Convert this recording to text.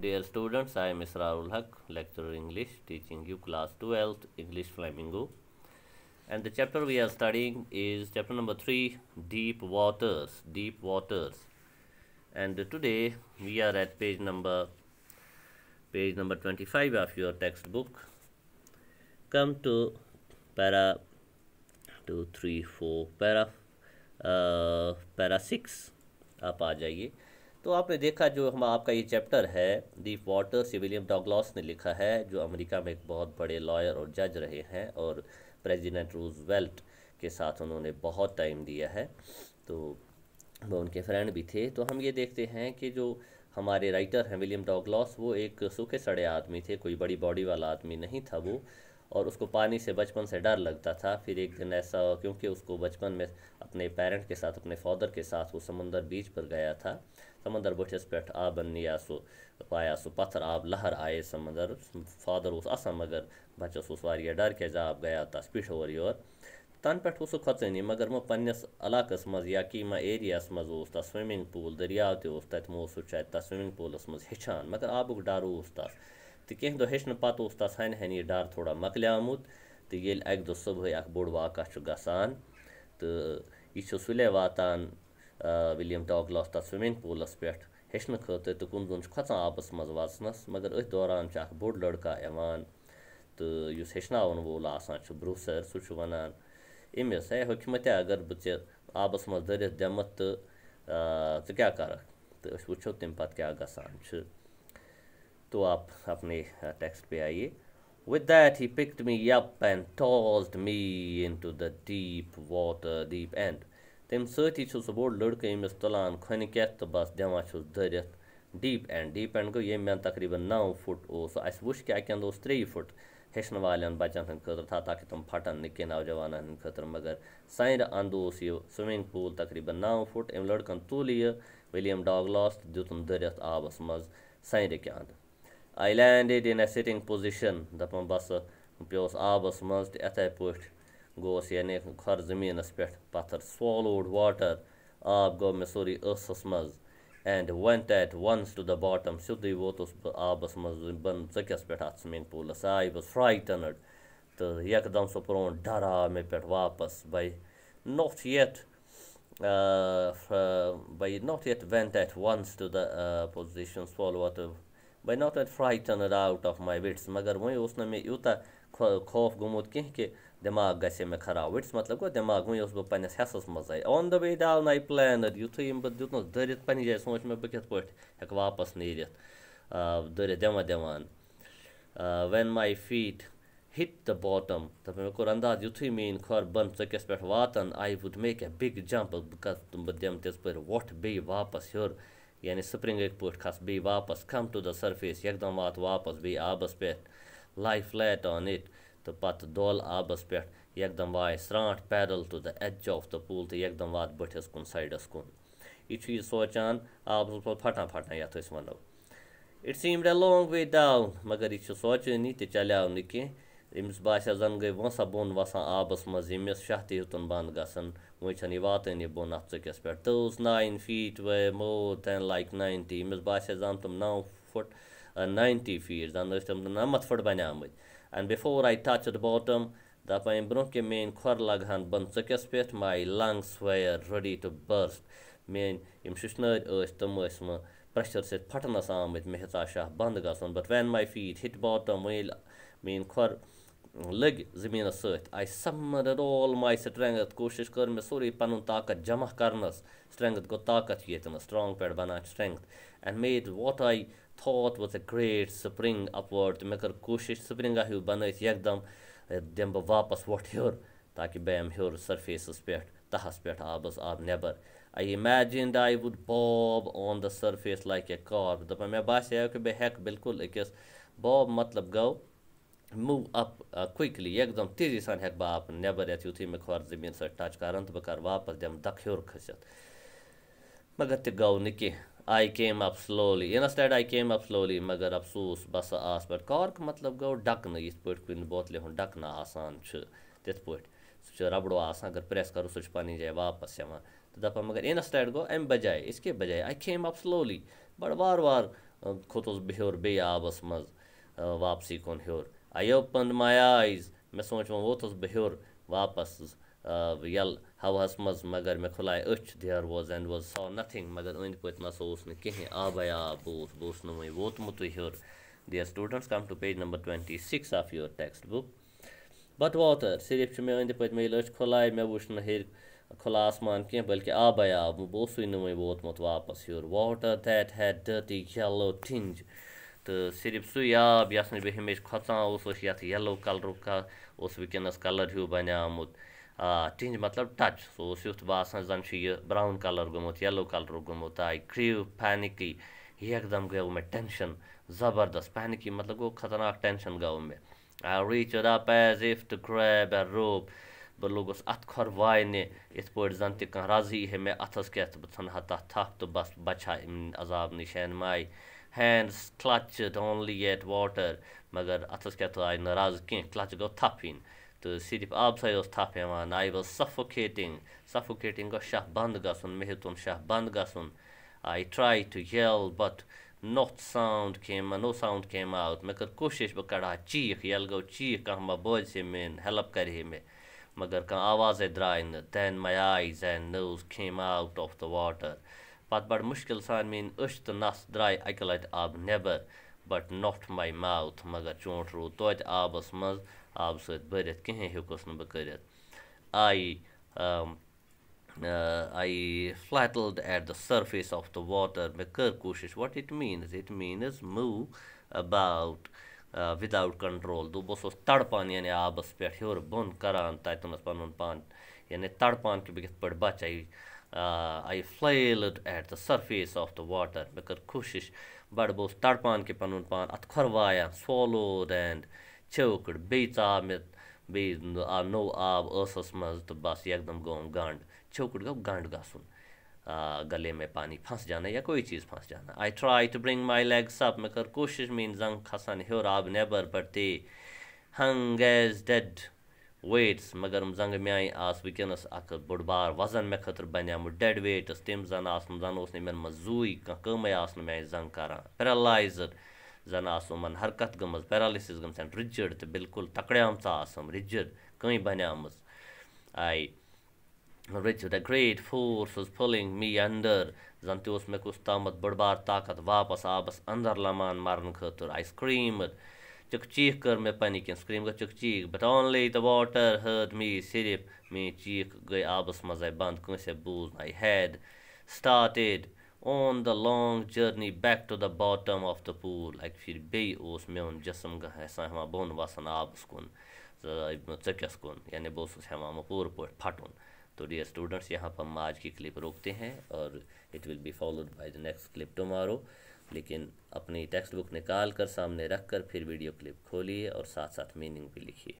Dear students, I am Isra Ul Haq, lecturer English, teaching you class 12th English Flamingo. And the chapter we are studying is chapter number 3, Deep Waters, Deep Waters. And today we are at page number page number 25 of your textbook. Come to para 2, 3, 4, para, uh, para 6. आप तो आपने देखा जो हम आपका ये chapter है दी waters सिविलियम William डॉगलॉस ने लिखा है जो अमेरिका में एक बहुत बड़े लॉयर और जज रहे हैं और प्रेसिडेंट रूजवेल्ट के साथ उन्होंने बहुत टाइम दिया है तो वो उनके फ्रेंड भी थे तो हम ये देखते हैं कि जो हमारे राइटर हैं विलियम डॉगलॉस वो एक सूखे सड़े आदमी थे कोई बड़ी बॉडी वाला आदमी नहीं था वो और उसको पानी से बचपन से डर लगता था फिर एक दिन ऐसा क्योंकि उसको बचपन में अपने पेरेंट के साथ अपने फादर के साथ वो समंदर बीच पर गया था سمندر بٔٹھِس پٮ۪ٹھ آبَن نِیا سُہ پایا سُہ پَتھر آب لہر آیے سمندر فادر اوس اَسان مگر بَچَس اوس واریاہ ڈَر کیٛازِ آب گٔیو تَس پٮ۪ٹھ اورٕ یور تَنہٕ پٮ۪ٹھ اوس سُہ کھۄژٲنی مگر مہ پنٛنِس علاقَس منٛز یا کیٚنٛہہ مہ ایریاہَس منٛز اوس تَتھ سُومِنٛگ پوٗل دٔریاو تہِ اوس تَتہِ مہ اوس سُہ شاید تَتھ سُومِنٛگ پوٗلَس منٛز ہیٚچھان مگر آبُک ڈَر اوس تَس تہٕ کیٚنٛہہ دۄہ ہیٚچھنہٕ پَتہٕ اوس تَس ہَنہِ ہَنہِ یہِ ڈَر تھوڑا مۄکلیٛومُت تہٕ ییٚلہِ اَکہِ دۄہ صُبحٲے اَکھ بوٚڑ واقع چھُ گژھان تہٕ یہِ چھُ سُلے واتان وِلیَم ڈاگلاس تَتھ سِومِنٛگ پوٗلَس پٮ۪ٹھ ہیٚچھنہٕ خٲطرٕ تہٕ کُنہِ زوٚن چھُ کھۄژان آبَس منٛز وَژھنَس مگر أتھۍ دوران چھِ اَکھ بوٚڑ لٔڑکہٕ یِوان تہٕ یُس ہیٚچھناوَن وول آسان چھُ برٛوسَر سُہ چھُ وَنان أمِس ہے ہیوٚکھمٕتیا اگر بہٕ ژےٚ آبَس منٛز دٔرِتھ دِمہٕ تہٕ ژٕ کیٛاہ کَرَکھ تہٕ أسۍ وٕچھو تَمہِ پَتہٕ کیٛاہ گژھان چھُ تو آپ اپنے ٹٮ۪کٕسٹ پے آیے with that he picked me up and tossed me into the deep water deep and तमी सी सह बोड़ लड़कों ये तुलान खन के तो बस दिवस दरित डीप एंड डीप एंड गो ये तकरीबन नौ फुट अस वु क्या उस त्रे फुट हेचन वाले बचन हंद खाकि तुम फटन निके नौजवान हंद ख मगर सैर अंद स्विमिंग पूल तकरीबन नौ फुट अम लड़कन तुल यह विलियम डॉगलॉस दुन दरित आबस मज सर के अंद I land in a sitting position दपा बस पे आबस मज इत पे گوس یعنی کھۄر زٔمیٖنَس پٮ۪ٹھ پَتھر سولوڈ واٹر آب گوٚو مےٚ سورُے ٲسَس منٛز and went at once to the bottom سیوٚدُے ووتُس بہٕ آبَس منٛز بۄنہٕ ژٔکٮ۪س پٮ۪ٹھ اَتھ سِومِنٛگ پوٗلَس آے بہٕ فرٛایٹَنٕڈ تہٕ یَکدَم سُہ پرٛون ڈَر آو مےٚ پٮ۪ٹھ واپَس بَے نوٚتھ یَتھ بَے نوٚتھ یَتھ went at once to the position سولو تہٕ بَے not at frightened out of my wits مگر وۄنۍ اوس نہٕ مےٚ یوٗتاہ خوف گوٚمُت کینٛہہ کہِ دٮ۪ماغ گژھِ ہے مےٚ خراب ؤٹِس مطلب گوٚو دٮ۪ماغ وٕنۍ اوسُس بہٕ پنٛنِس حصَس منٛزٕے آن دَ وے ڈاوُن آی پٕلینٕڈ یُتھُے یِم بہٕ دیُتنَس دٔرِتھ پنٛنہِ جایہِ سونٛچ مےٚ بہٕ کِتھ پٲٹھۍ ہٮ۪کہٕ واپَس نیٖرِتھ دٔرِتھ دِوان دِوان when my feet hit the bottom دَپ مےٚ کوٚر انداز یُتھُے میٛٲنۍ کھۄر بۄن ژٔکِس پٮ۪ٹھ واتَن I would make a big jump بہٕ کَرٕ بہٕ دِمہٕ تِژ پھِر وۄٹھ بیٚیہِ واپَس ہیوٚر یعنی سپرِنٛگٕکۍ پٲٹھۍ کھَسہٕ بیٚیہِ واپَس کَم ٹُو دَ سَرفیس یَکدَم واتہٕ واپَس بیٚیہِ آبَس پٮ۪ٹھ لاے فٕلیٹ آن اِٹ تہٕ پَتہٕ دولہٕ آبَس پٮ۪ٹھ یَکدَم واے سرٛانٹھ پیدَل to the edge of the pool تہٕ یَکدَم وات بٔٹھِس کُن سایڈَس کُن یہِ چھُ یہِ سونٛچان آب اوس پَتہٕ پھَٹان پھَٹان یَتھ أسۍ وَنو it seemed a long way down مگر یہِ چھُ سونٛچٲنی تہِ چَلیو نہٕ کینٛہہ أمِس باسیٛو زَن گٔے وَنسا بۄن وَسان آبَس منٛز ییٚمِس شاہ تہِ ہیوٚتُن بنٛد گژھان وۄنۍ چھَنہٕ یہِ واتٲنی بۄن اَتھ ژٕکِس پٮ۪ٹھ تٲژ nine feet way more than like ninety أمِس باسیٛو زَن تِم نَو فٕٹ نایِنٹی فیٖٹ زَن ٲسۍ تِم نَمَتھ فٕٹ بَنیٛامٕتۍ And before I touched the bottom, the pembroke mein khorlagan bunsakes pith, my lungs were ready to burst. Mein im shishnad ös tamas ma pressure sit patanas amit mehta shah band gasan. But when my feet hit bottom, well, mein khor लग जमीन सत I summoned all my strength कोशिश कर मे सोरे पन ताकत जमा Karan's strength गो ताकत ये तम स्ट्रांग पे बनान strength and made what I thought was a great spring upward تہٕ مےٚ کٔر کوٗشِش سپرِنٛگا ہیوٗ بَنٲیِتھ یَکدَم دِمہٕ بہٕ واپَس وۄٹھ ہیوٚر تاکہِ بہٕ یِمہٕ ہیوٚر سٔرفیسَس پٮ۪ٹھ تَہَس پٮ۪ٹھ آبَس آب نٮ۪بَر آی اِمیجِنڈ I would bob on the surface like a cork دَپان مےٚ باسیٛو کہِ بہٕ ہٮ۪کہٕ بِلکُل أکِس باب مطلب گوٚو موٗ اَپ کُکلی یَکدَم تیزی سان ہٮ۪کہٕ بہٕ آب نٮ۪بَر یَتھ یُتھُے مےٚ کھۄر زٔمیٖن سۭتۍ ٹَچ کَران تہٕ بہٕ کَرٕ واپَس دِمہٕ دَکھ ہیوٚر کھٔسِتھ مگر تہِ گوٚو نہٕ کینٛہہ I came up slowly in instead I came up slowly मगर अफसूस बस आस पे कॉर्क मतलब गो डकन ये पे कुन बोतल हूँ डकन आसान तथ पे सह रबड़ो आसान अगर प्रेस करो सह पे जाए वापस यहाँ तो दपा मगर इन इनस्टेड गो अम बजाय इसके बजाय आई केम अप स्लोली बड़ वार वार खोत बह बे आबस मज वापसी कुन हर आई ओपन माई आईज मैं सोच वो वोतस बह वापस یَلہٕ ہَوہَس منٛز مگر مےٚ کھُلاے أچھ دِیر واز اینٛڈ واز سا نَتھِنٛگ مگر أنٛدۍ پٔتۍ نہ سا اوس نہٕ کِہیٖنۍ آبَے آب اوس بہٕ اوسُس نہٕ وۄنۍ ووتمُتٕے ہیوٚر dear students come to page number twenty six of your text book but water صرف چھِ مےٚ أنٛدۍ پٔتۍ مےٚ ییٚلہِ أچھ کھُلاے مےٚ وٕچھ نہٕ ہیٚرِ کھُلا آسمان کینٛہہ بٔلکہِ آبَے آب بہٕ اوسُے نہٕ وۄنۍ ووتمُت واپَس ہیوٚر واٹَر دیٹ ہیڈ ڈٔٹی یَلو ٹِنٛج تہٕ صرف سُے آب یَتھ نہٕ بہٕ ہمیشہِ کھۄژان اوسُس یَتھ یَلو کَلرُک اوس وٕنۍکٮ۪نَس کَلَر ہیوٗ بَنیٛومُت آ ٹِنٛج مطلب ٹَچ سُہ اوس یُتھ باسان زَن چھُ یہِ برٛاوُن کَلَر گوٚمُت یَلو کَلرُک گوٚمُت آے کرٛیٖو پینِکی یکدم گٔیو مےٚ ٹٮ۪نشَن زَبردَست پینِکی مطلب گوٚو خطرناک ٹٮ۪نشَن گوٚو مےٚ reached up as if to grab a rope بہٕ لوٚگُس اَتھ کھۄر واینہِ یِتھ پٲٹھۍ زَن تہِ کانٛہہ رَزٕ یی ہے مےٚ اَتھَس کٮ۪تھ بہٕ ژھٕنہٕ ہا تَتھ تھپھ تہٕ بَس بَچہٕ ہا اَمہِ عذاب نِش and my hands clutched only at water مگر اَتھَس کٮ۪تھ آے نہٕ رَز کینٛہہ کٕلَچ گوٚو تھَپھ ہِنۍ तो सिर्फ आब साज थप यवान आई वॉज सफोकेटिंग सफोकेटिंग गो शाह बंद ग मे हेतुन शाह बंद ग I tried to yell but not sound came no sound came out मे कर कोशिश बह कड़ा चीख यल गो चीख कह बह बोज मे हेल्प कर मे मगर कह आवाज़ द्राय न then my eyes and nose came out of the water पत बड़ मुश्किल सान मे अश तो नस द्राय अकि लट आब नबर बट नोट माई माउथ मगर चूंट रूद तो आबस मज आब स भरत कहें हेकुस नु I flailed at the surface of the water मे कर् कोशिश what it means it means move about without control दोस तड़पान यानी आबस पे हर बन करान तथन पुन पान यानी तड़पान कि बहुत कि बच I flailed at the surface of the water मे कर् कोशिश بَڑٕ بہٕ اوسُس تڑپان کہِ پَنُن پان اَتھ کھۄروایا سولو دینٛد چھٲوکٕڑ بیٚیہِ ژاو مےٚ بیٚیہِ آو نوٚو آب ٲسَس منٛز تہٕ بَس یکدم گوٚوُم گنٛڈ چھوکُٹ گوٚو گنٛڈ گژھُن گلے مےٚ پانی پھنٛس جانا یا کوٚے چیٖز پھنٛس جانا I tried to bring my legs up مےٚ کٔر کوٗشِش میٛٲنۍ زنٛگ کھَسان ہیوٚر آب نٮ۪بَر پٮ۪ٹھ تے ہنٛگ ایز ڈٮ۪ڈ ویٹٕس مگر زَنٛگہٕ میٛانہِ آسہٕ وٕنکٮ۪نَس اَکھ بوٚڑ بار وَزَن مےٚ خٲطرٕ بَنیٛامُت ڈٮ۪ڈ ویٹٕس تِم زَن آسہٕ زَن اوس نہٕ یِمَن منٛز زُوٕے کانٛہہ کٲمٕے آسہٕ نہٕ میٛانہِ زَنٛگہٕ کَران پیرَلایزٕڈ زَن آسہٕ یِمَن حرکت گٔمٕژ پیرَلسِس گٔمژَن رِجِڈ تہٕ بلکُل تَکڑیمژٕ آسہٕ یِم رِجِڈ کٔنۍ بَنیٛامٕژ I reach the great force was pulling me under زَن تہِ اوس مےٚ کُس تامَتھ بٔڑ بار طاقت واپَس آبَس اَنٛدَر لَمان مَرنہٕ خٲطرٕ آے سِکریٖمٕڈ चीख कर मैं पैनिकिन स्क्रीम गई चकचीख but only the water heard me सिर्फ मे चीख गई आबस मज बंद कंसे बूज my head started on the long journey back to the bottom of the pool like फिर बेस मोन जिसम हेसा बोन वसान आबस कुन चकस कुन यानी बहुत हेवान पूर पे फटन तो डे स्टूडेंट्स यहाँ पर हम की क्लिप रोकते हैं और it will be followed by the next clip tomorrow लेकिन अपनी टेक्स्ट बुक निकाल कर सामने रख कर फिर वीडियो क्लिप खोलिए और साथ साथ मीनिंग भी लिखिए